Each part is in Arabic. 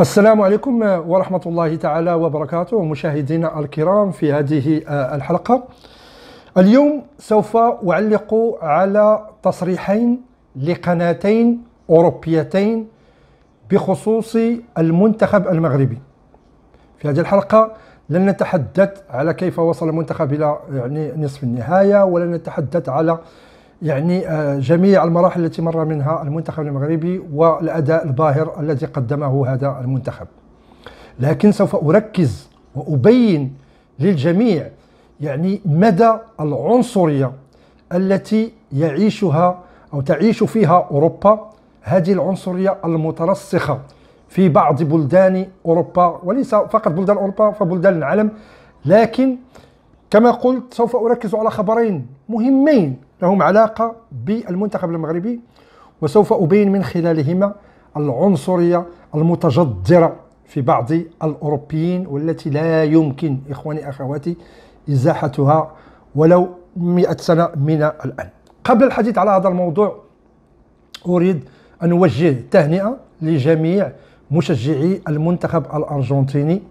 السلام عليكم ورحمة الله تعالى وبركاته مشاهدينا الكرام في هذه آه، الحلقة اليوم سوف أعلق على تصريحين لقناتين أوروبيتين بخصوص المنتخب المغربي في هذه الحلقة لن نتحدث على كيف وصل المنتخب إلى يعني نصف النهاية ولن نتحدث على يعني آه، جميع المراحل التي مر منها المنتخب المغربي والأداء الباهر الذي قدمه هذا المنتخب لكن سوف أركز وأبين للجميع يعني مدى العنصرية التي يعيشها أو تعيش فيها أوروبا هذه العنصرية المترسخة في بعض بلدان أوروبا وليس فقط بلدان أوروبا فبلدان العالم لكن كما قلت سوف أركز على خبرين مهمين لهم علاقة بالمنتخب المغربي وسوف أبين من خلالهما العنصرية المتجذرة في بعض الأوروبيين والتي لا يمكن إخواني أخواتي إزاحتها ولو مئة سنة من الآن قبل الحديث على هذا الموضوع أريد أن أوجه تهنئة لجميع مشجعي المنتخب الأرجنتيني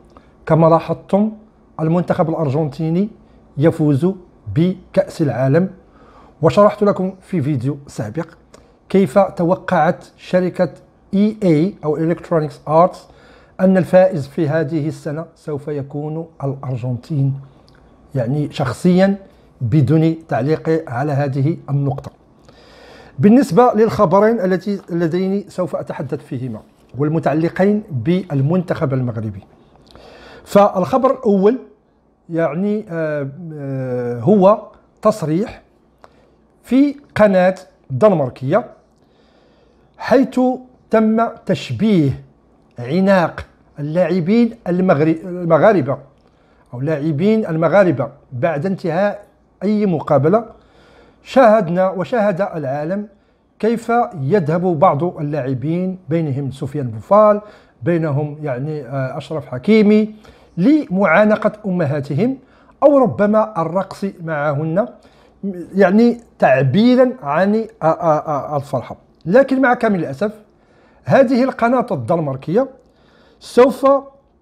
كما لاحظتم المنتخب الأرجنتيني يفوز بكأس العالم وشرحت لكم في فيديو سابق كيف توقعت شركة اي اي أو الكترونيكس ارتس أن الفائز في هذه السنة سوف يكون الأرجنتين يعني شخصيا بدون تعليق على هذه النقطة بالنسبة للخبرين التي اللذين سوف أتحدث فيهما والمتعلقين بالمنتخب المغربي فالخبر الأول يعني آه، آه، هو تصريح في قناة دنماركية حيث تم تشبيه عناق اللاعبين المغاربة أو لاعبين المغاربة بعد انتهاء أي مقابلة شاهدنا وشاهد العالم كيف يذهب بعض اللاعبين بينهم سفيان بوفال بينهم يعني آه، أشرف حكيمي لمعانقة أمهاتهم أو ربما الرقص معهن يعني تعبيرا عن الفرحة لكن مع كامل الأسف هذه القناة الدنماركية سوف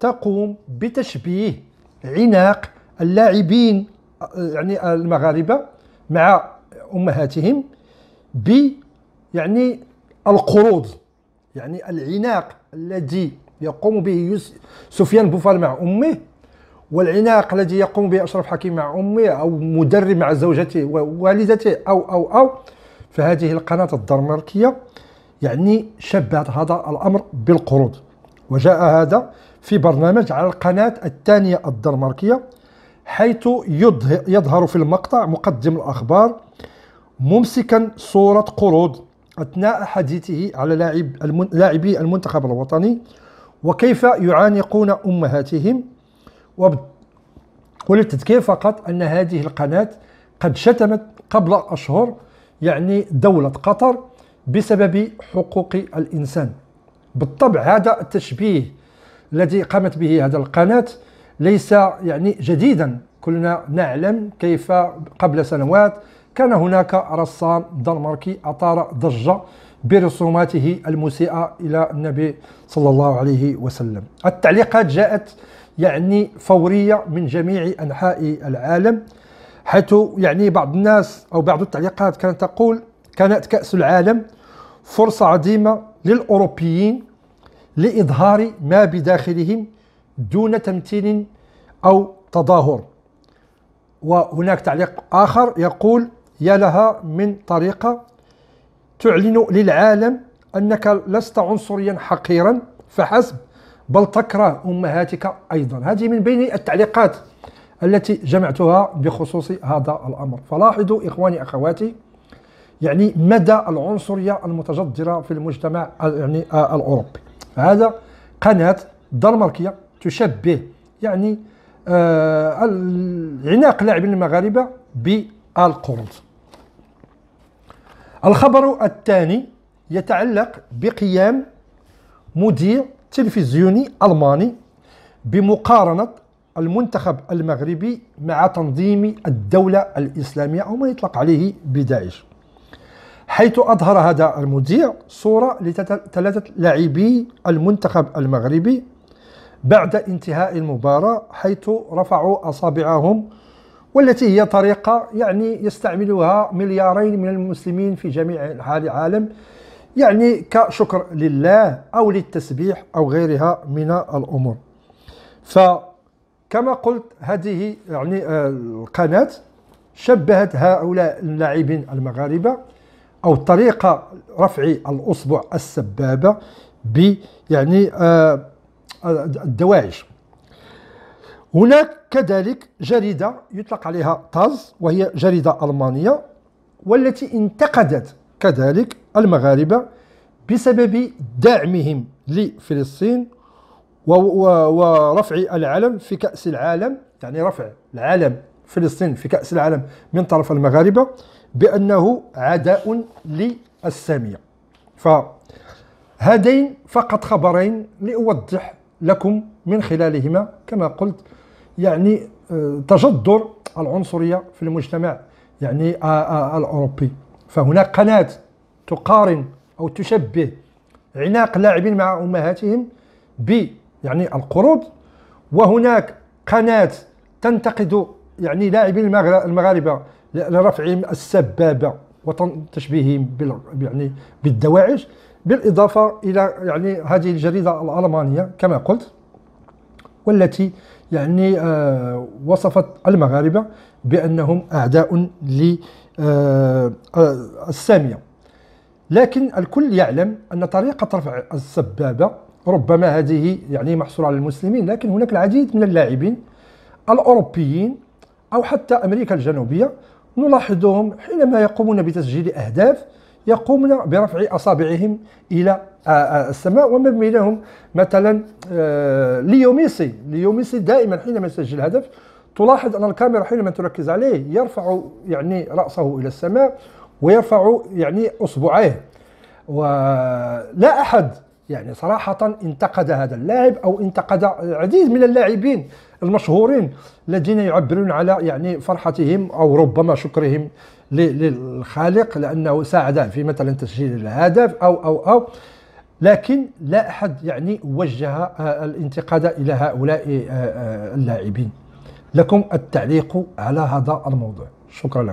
تقوم بتشبيه عناق اللاعبين يعني المغاربة مع أمهاتهم ب يعني القروض يعني العناق الذي يقوم به سفيان بوفال مع امه والعناق الذي يقوم به اشرف حكيم مع امه او مدرب مع زوجته ووالدته او او او فهذه القناه الدنماركيه يعني شبهت هذا الامر بالقروض وجاء هذا في برنامج على القناه الثانيه الدنماركيه حيث يظهر في المقطع مقدم الاخبار ممسكا صوره قروض اثناء حديثه على لاعب لاعبي المنتخب الوطني وكيف يعانقون أمهاتهم وللتذكير فقط أن هذه القناة قد شتمت قبل أشهر يعني دولة قطر بسبب حقوق الإنسان بالطبع هذا التشبيه الذي قامت به هذا القناة ليس يعني جديدا كلنا نعلم كيف قبل سنوات كان هناك رسام دنماركي أثار ضجة برسوماته المسيئة إلى النبي صلى الله عليه وسلم التعليقات جاءت يعني فورية من جميع أنحاء العالم حيث يعني بعض الناس أو بعض التعليقات كانت تقول كانت كأس العالم فرصة عظيمة للأوروبيين لإظهار ما بداخلهم دون تمثيل أو تظاهر وهناك تعليق آخر يقول يا لها من طريقة تعلن للعالم أنك لست عنصريا حقيرا فحسب بل تكره أمهاتك أيضا هذه من بين التعليقات التي جمعتها بخصوص هذا الأمر فلاحظوا إخواني أخواتي يعني مدى العنصرية المتجذرة في المجتمع يعني آه، الأوروبي هذا قناة دنماركية تشبه يعني آه عناق لاعبين المغاربة بالقرد الخبر الثاني يتعلق بقيام مدير تلفزيوني ألماني بمقارنة المنتخب المغربي مع تنظيم الدولة الإسلامية أو ما يطلق عليه بداعش حيث أظهر هذا المذيع صورة لثلاثة لاعبي المنتخب المغربي بعد انتهاء المباراة حيث رفعوا أصابعهم والتي هي طريقة يعني يستعملها مليارين من المسلمين في جميع العالم يعني كشكر لله أو للتسبيح أو غيرها من الأمور فكما قلت هذه يعني آه، القناة شبهت هؤلاء اللاعبين المغاربة أو طريقة رفع الأصبع السبابة ب يعني آه، آه، الدواعش هناك كذلك جريدة يطلق عليها تاز وهي جريدة ألمانية والتي انتقدت كذلك المغاربة بسبب دعمهم لفلسطين ورفع العلم في كأس العالم يعني رفع العلم فلسطين في كأس العالم من طرف المغاربة بأنه عداء للسامية فهذين فقط خبرين لأوضح لكم من خلالهما كما قلت يعني آه، تجذر العنصرية في المجتمع يعني الأوروبي فهناك قناة تقارن أو تشبه عناق لاعبين مع أمهاتهم ب يعني القروض وهناك قناة تنتقد يعني لاعبين المغاربة لرفعهم السبابة وتشبيههم يعني بالدواعش بالإضافة إلى يعني هذه الجريدة الألمانية كما قلت والتي يعني آه، وصفت المغاربة بأنهم أعداء للسامية آه، آه، لكن الكل يعلم أن طريقة رفع السبابة ربما هذه يعني محصورة على المسلمين لكن هناك العديد من اللاعبين الأوروبيين أو حتى أمريكا الجنوبية نلاحظهم حينما يقومون بتسجيل أهداف يقومون برفع أصابعهم إلى آه، آه، السماء ومن بينهم مثلا آه، ليوميسي ليوميسي دائما حينما يسجل هدف تلاحظ أن الكاميرا حينما تركز عليه يرفع يعني رأسه إلى السماء ويرفع يعني أصبعيه ولا أحد يعني صراحة انتقد هذا اللاعب أو انتقد العديد من اللاعبين المشهورين الذين يعبرون على يعني فرحتهم أو ربما شكرهم للخالق لأنه ساعده في مثلا تسجيل الهدف أو أو أو لكن لا أحد يعني وجه الانتقاد إلى هؤلاء آه، آه، اللاعبين لكم التعليق على هذا الموضوع شكرا لكم